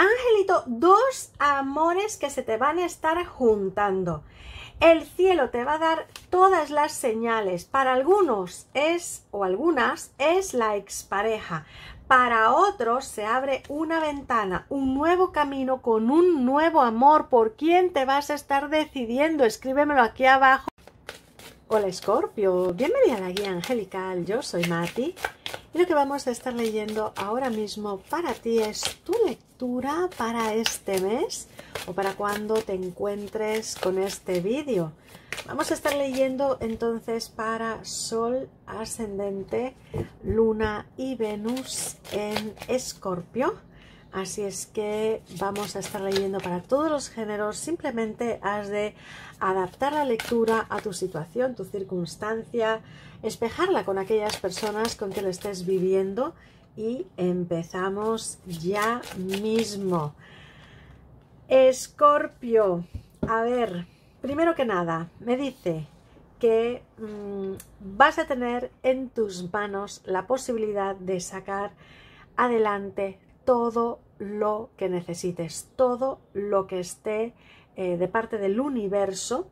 Angelito, dos amores que se te van a estar juntando. El cielo te va a dar todas las señales. Para algunos es, o algunas, es la expareja. Para otros se abre una ventana, un nuevo camino con un nuevo amor. ¿Por quién te vas a estar decidiendo? Escríbemelo aquí abajo. Hola Scorpio, bienvenida a la guía angelical. Yo soy Mati y lo que vamos a estar leyendo ahora mismo para ti es tu lectura para este mes o para cuando te encuentres con este vídeo. Vamos a estar leyendo entonces para Sol, Ascendente, Luna y Venus en Escorpio. Así es que vamos a estar leyendo para todos los géneros. Simplemente has de adaptar la lectura a tu situación, tu circunstancia, espejarla con aquellas personas con que lo estés viviendo y empezamos ya mismo. Escorpio, a ver, primero que nada, me dice que mm, vas a tener en tus manos la posibilidad de sacar adelante todo lo que necesites, todo lo que esté eh, de parte del universo,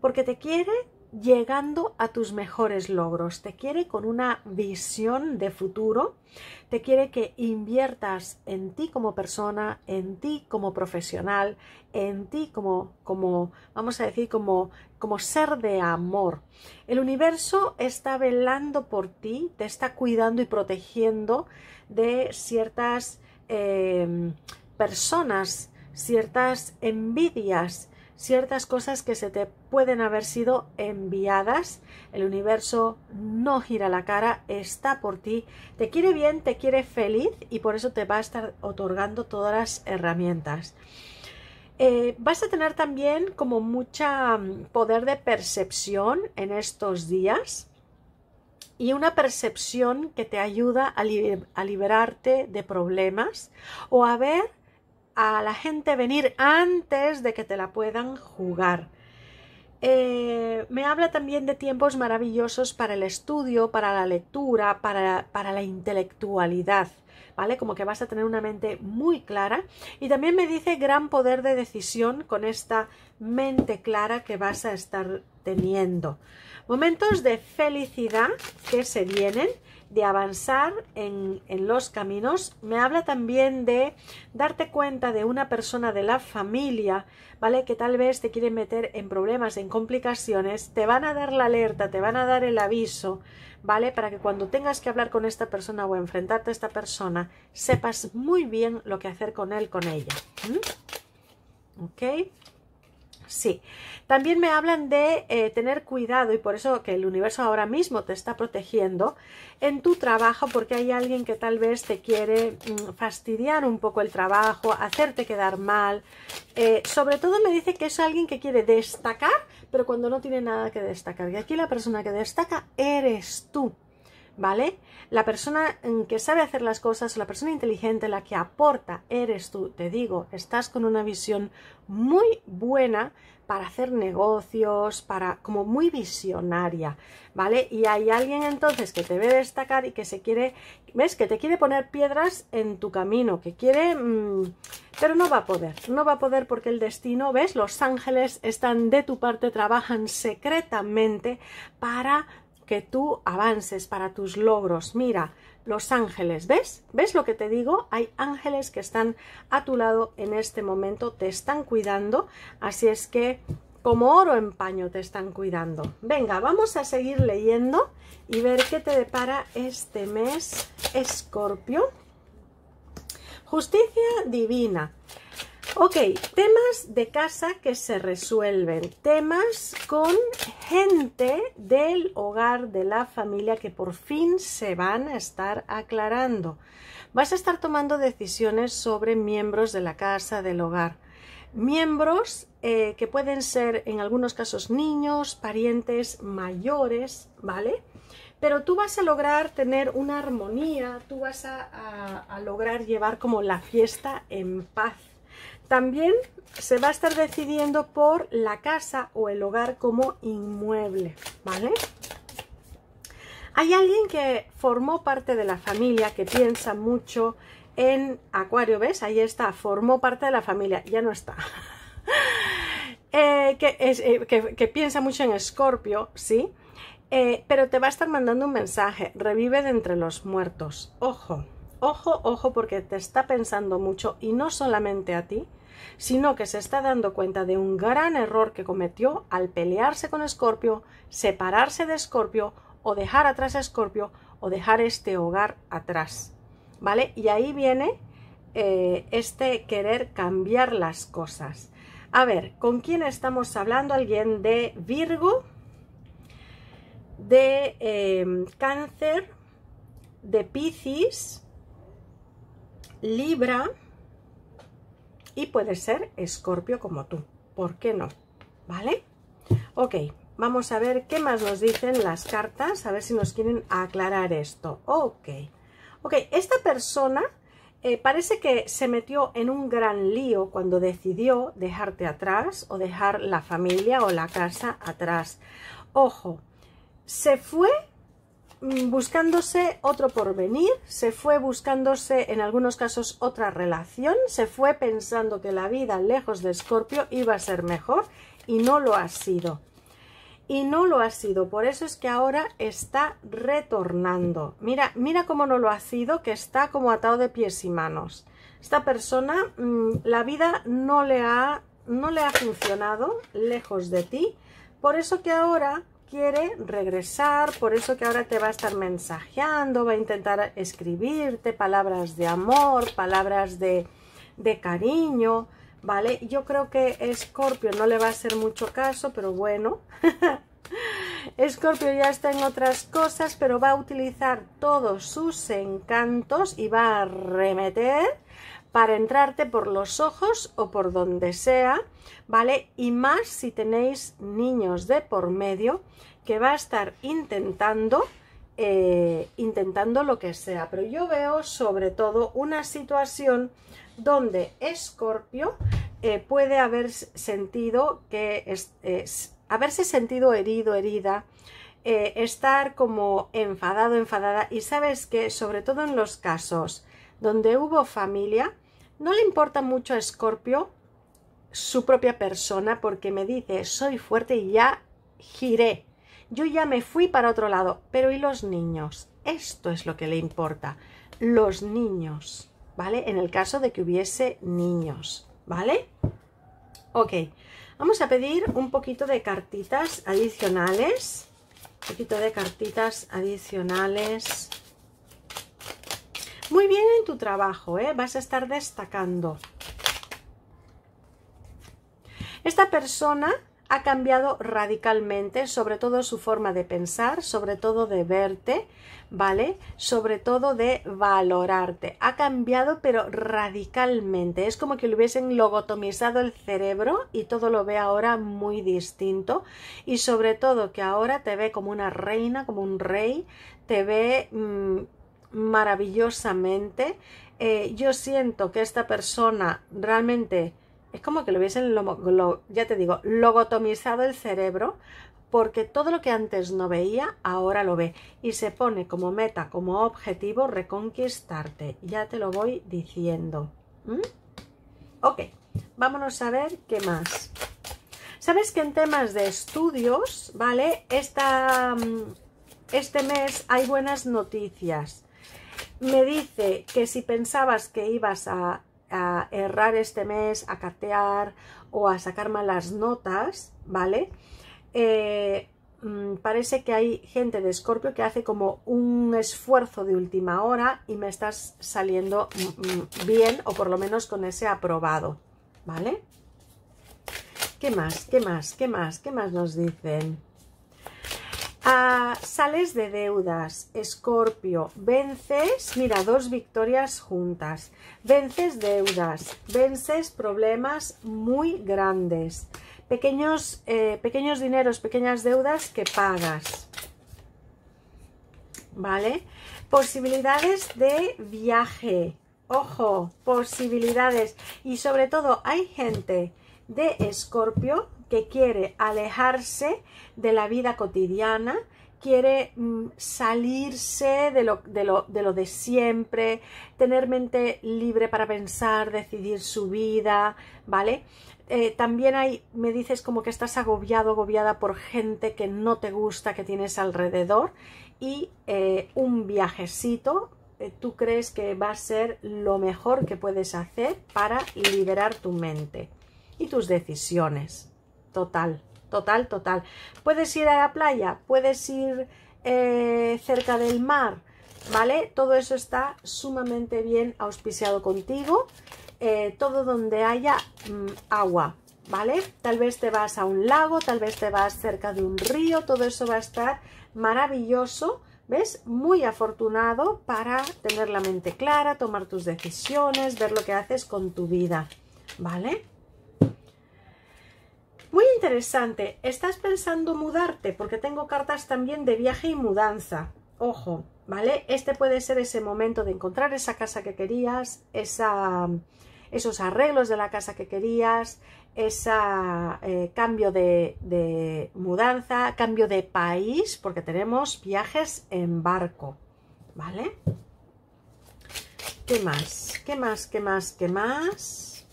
porque te quiere llegando a tus mejores logros, te quiere con una visión de futuro, te quiere que inviertas en ti como persona, en ti como profesional, en ti como, como vamos a decir, como, como ser de amor. El universo está velando por ti, te está cuidando y protegiendo de ciertas eh, personas, ciertas envidias, ciertas cosas que se te pueden haber sido enviadas. El universo no gira la cara, está por ti, te quiere bien, te quiere feliz y por eso te va a estar otorgando todas las herramientas. Eh, vas a tener también como mucha mm, poder de percepción en estos días y una percepción que te ayuda a, a liberarte de problemas o a ver a la gente venir antes de que te la puedan jugar. Eh, me habla también de tiempos maravillosos para el estudio, para la lectura, para, para la intelectualidad. ¿Vale? Como que vas a tener una mente muy clara. Y también me dice gran poder de decisión con esta mente clara que vas a estar teniendo. Momentos de felicidad que se vienen de avanzar en, los caminos, me habla también de darte cuenta de una persona de la familia, ¿vale? Que tal vez te quieren meter en problemas, en complicaciones, te van a dar la alerta, te van a dar el aviso, ¿vale? Para que cuando tengas que hablar con esta persona o enfrentarte a esta persona, sepas muy bien lo que hacer con él, con ella. ¿Ok? sí. También me hablan de eh, tener cuidado y por eso que el universo ahora mismo te está protegiendo en tu trabajo porque hay alguien que tal vez te quiere mm, fastidiar un poco el trabajo, hacerte quedar mal. Eh, sobre todo me dice que es alguien que quiere destacar, pero cuando no tiene nada que destacar. Y aquí la persona que destaca eres tú. ¿vale? La persona mm, que sabe hacer las cosas, la persona inteligente, la que aporta, eres tú, te digo, estás con una visión muy buena para hacer negocios, para como muy visionaria, ¿vale? Y hay alguien entonces que te ve destacar y que se quiere, ves, que te quiere poner piedras en tu camino, que quiere, mm, pero no va a poder, no va a poder porque el destino, ves, los ángeles están de tu parte, trabajan secretamente para que tú avances para tus logros. Mira, los ángeles, ¿ves? ¿Ves lo que te digo? Hay ángeles que están a tu lado en este momento, te están cuidando, así es que como oro en paño te están cuidando. Venga, vamos a seguir leyendo y ver qué te depara este mes, Escorpio. Justicia divina. Ok, temas de casa que se resuelven, temas con gente del hogar, de la familia, que por fin se van a estar aclarando. Vas a estar tomando decisiones sobre miembros de la casa, del hogar. Miembros eh, que pueden ser en algunos casos niños, parientes mayores, ¿vale? pero tú vas a lograr tener una armonía, tú vas a, lograr llevar como la fiesta en paz, también se va a estar decidiendo por la casa o el hogar como inmueble, ¿vale? Hay alguien que formó parte de la familia, que piensa mucho en Acuario, ¿ves? Ahí está, formó parte de la familia, ya no está. Eh, eh, que, piensa mucho en Escorpio, ¿sí? Eh, pero te va a estar mandando un mensaje, revive de entre los muertos, ojo ojo, ojo, porque te está pensando mucho y no solamente a ti, sino que se está dando cuenta de un gran error que cometió al pelearse con Escorpio, separarse de Escorpio o dejar atrás a Escorpio o dejar este hogar atrás. ¿Vale? Y ahí viene eh, este querer cambiar las cosas. A ver, ¿con quién estamos hablando? ¿Alguien de Virgo? ¿De em, Cáncer? ¿De Piscis? Libra? y puede ser escorpio como tú. ¿Por qué no? ¿Vale? Ok, vamos a ver qué más nos dicen las cartas, a ver si nos quieren aclarar esto. Ok, ok, esta persona eh, parece que se metió en un gran lío cuando decidió dejarte atrás o dejar la familia o la casa atrás. Ojo, se fue Mm, buscándose otro porvenir, se fue buscándose en algunos casos otra relación, se fue pensando que la vida lejos de Escorpio iba a ser mejor y no lo ha sido. Y no lo ha sido, por eso es que ahora está retornando. Mira, mira cómo no lo ha sido, que está como atado de pies y manos. Esta persona, mm, la vida no le ha, no le ha funcionado lejos de ti, por eso que ahora quiere regresar, por eso que ahora te va a estar mensajeando, va a intentar escribirte palabras de amor, palabras de, de cariño, ¿vale? Yo creo que Scorpio no le va a hacer mucho caso, pero bueno. Scorpio ya está en otras cosas, pero va a utilizar todos sus encantos y va a remeter para entrarte por los ojos o por donde sea, ¿vale? Y más si tenéis niños de por medio que va a estar intentando, eh, intentando lo que sea. Pero yo veo sobre todo una situación donde Escorpio eh, puede haber sentido que haberse sentido herido, herida, eh, estar como enfadado, enfadada. Y sabes que sobre todo en los casos donde hubo familia, no le importa mucho a Escorpio su propia persona porque me dice, soy fuerte y ya giré. Yo ya me fui para otro lado. Pero ¿y los niños? Esto es lo que le importa. Los niños, ¿vale? En el caso de que hubiese niños, ¿vale? Ok, vamos a pedir un poquito de cartitas adicionales. Un poquito de cartitas adicionales muy bien en tu trabajo, ¿eh? vas a estar destacando. Esta persona ha cambiado radicalmente, sobre todo su forma de pensar, sobre todo de verte, ¿vale? Sobre todo de valorarte. Ha cambiado pero radicalmente. Es como que le hubiesen logotomizado el cerebro y todo lo ve ahora muy distinto. Y sobre todo que ahora te ve como una reina, como un rey, te ve mm, maravillosamente. Eh, yo siento que esta persona realmente es como que lo hubiesen, ya te digo, logotomizado el cerebro porque todo lo que antes no veía ahora lo ve y se pone como meta, como objetivo reconquistarte. Ya te lo voy diciendo. ¿Mm? Ok, vámonos a ver qué más. Sabes que en temas de estudios, ¿vale? Esta, mm, este mes hay buenas noticias. Me dice que si pensabas que ibas a, errar este mes, a catear o a sacar malas notas, ¿vale? Eh, mm, parece que hay gente de Escorpio que hace como un esfuerzo de última hora y me estás saliendo mm, mm, bien o por lo menos con ese aprobado, ¿vale? ¿Qué más? ¿Qué más? ¿Qué más? ¿Qué más nos dicen? sales de deudas, Escorpio, vences, mira, dos victorias juntas, vences deudas, vences problemas muy grandes, pequeños, eh, pequeños dineros, pequeñas deudas que pagas, ¿vale? Posibilidades de viaje, ojo, posibilidades, y sobre todo hay gente de Escorpio que quiere alejarse de la vida cotidiana, quiere mm, salirse de lo, de, siempre, tener mente libre para pensar, decidir su vida, ¿vale? Eh, también hay, me dices como que estás agobiado, agobiada por gente que no te gusta, que tienes alrededor y eh, un viajecito, eh, tú crees que va a ser lo mejor que puedes hacer para liberar tu mente y tus decisiones total, total, total. Puedes ir a la playa, puedes ir eh, cerca del mar, ¿vale? Todo eso está sumamente bien auspiciado contigo, eh, todo donde haya mm, agua, ¿vale? Tal vez te vas a un lago, tal vez te vas cerca de un río, todo eso va a estar maravilloso, ¿ves? Muy afortunado para tener la mente clara, tomar tus decisiones, ver lo que haces con tu vida, ¿vale? Muy interesante. ¿Estás pensando mudarte? Porque tengo cartas también de viaje y mudanza. Ojo, ¿vale? Este puede ser ese momento de encontrar esa casa que querías, esa, esos arreglos de la casa que querías, ese eh, cambio de, de mudanza, cambio de país, porque tenemos viajes en barco, ¿vale? ¿Qué más? ¿Qué más? ¿Qué más? ¿Qué más?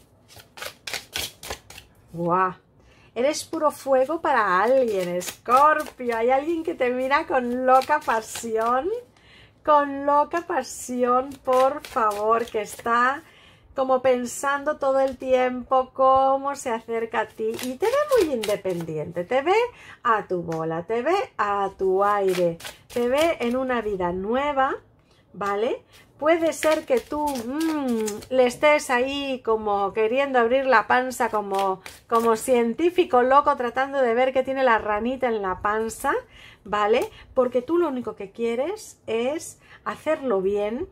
¡Guau! Eres puro fuego para alguien, Escorpio. Hay alguien que te mira con loca pasión. Con loca pasión, por favor, que está como pensando todo el tiempo cómo se acerca a ti y te ve muy independiente, te ve a tu bola, te ve a tu aire, te ve en una vida nueva, ¿vale? puede ser que tú mm, le estés ahí como queriendo abrir la panza, como, como científico loco tratando de ver que tiene la ranita en la panza, ¿vale? Porque tú lo único que quieres es hacerlo bien,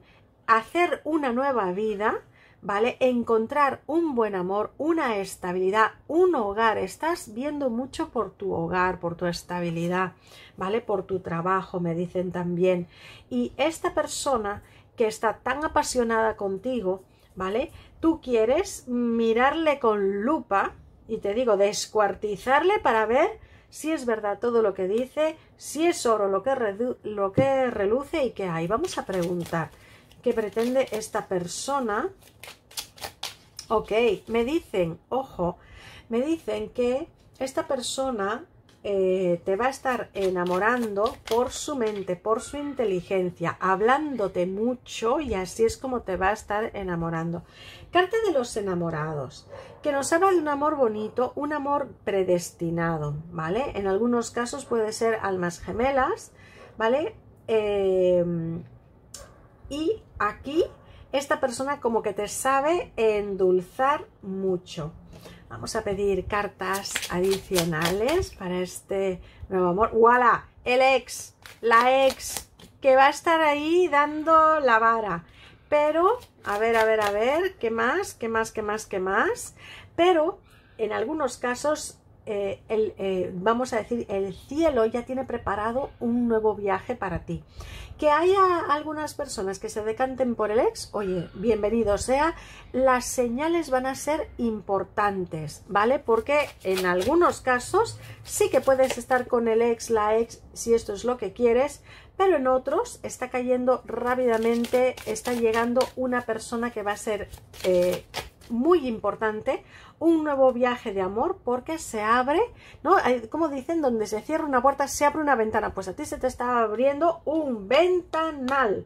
hacer una nueva vida, ¿vale? Encontrar un buen amor, una estabilidad, un hogar. Estás viendo mucho por tu hogar, por tu estabilidad, ¿vale? Por tu trabajo, me dicen también. Y esta persona que está tan apasionada contigo, ¿vale? Tú quieres mirarle con lupa y te digo, descuartizarle para ver si es verdad todo lo que dice, si es oro lo que, lo que reluce y qué hay. Vamos a preguntar qué pretende esta persona. Ok, me dicen, ojo, me dicen que esta persona eh, te va a estar enamorando por su mente, por su inteligencia, hablándote mucho y así es como te va a estar enamorando. Carta de los enamorados, que nos habla de un amor bonito, un amor predestinado, ¿vale? En algunos casos puede ser almas gemelas, ¿vale? Em, y aquí esta persona como que te sabe endulzar mucho, Vamos a pedir cartas adicionales para este nuevo amor. ¡Wala! El ex, la ex, que va a estar ahí dando la vara. Pero, a ver, a ver, a ver, ¿qué más? ¿Qué más? ¿Qué más? ¿Qué más? Pero, en algunos casos, eh, el, eh, vamos a decir, el cielo ya tiene preparado un nuevo viaje para ti. Que haya algunas personas que se decanten por el ex, oye, bienvenido sea, las señales van a ser importantes, ¿vale? Porque en algunos casos sí que puedes estar con el ex, la ex, si esto es lo que quieres, pero en otros está cayendo rápidamente, está llegando una persona que va a ser... Eh, muy importante, un nuevo viaje de amor porque se abre, ¿no? Eh, Como dicen, donde se cierra una puerta se abre una ventana, pues a ti se te está abriendo un ventanal,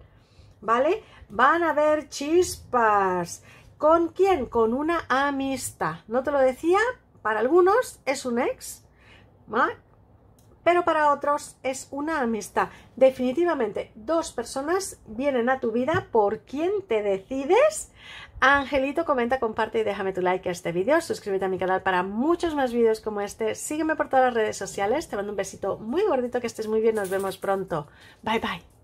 ¿vale? Van a haber chispas. ¿Con quién? Con una amistad. ¿No te lo decía? Para algunos es un ex, ¿vale? pero para otros es una amistad. Definitivamente, dos personas vienen a tu vida por quien te decides Angelito, comenta, comparte y déjame tu like a este vídeo. Suscríbete a mi canal para muchos más vídeos como este. Sígueme por todas las redes sociales. Te mando un besito muy gordito, que estés muy bien. Nos vemos pronto. Bye bye.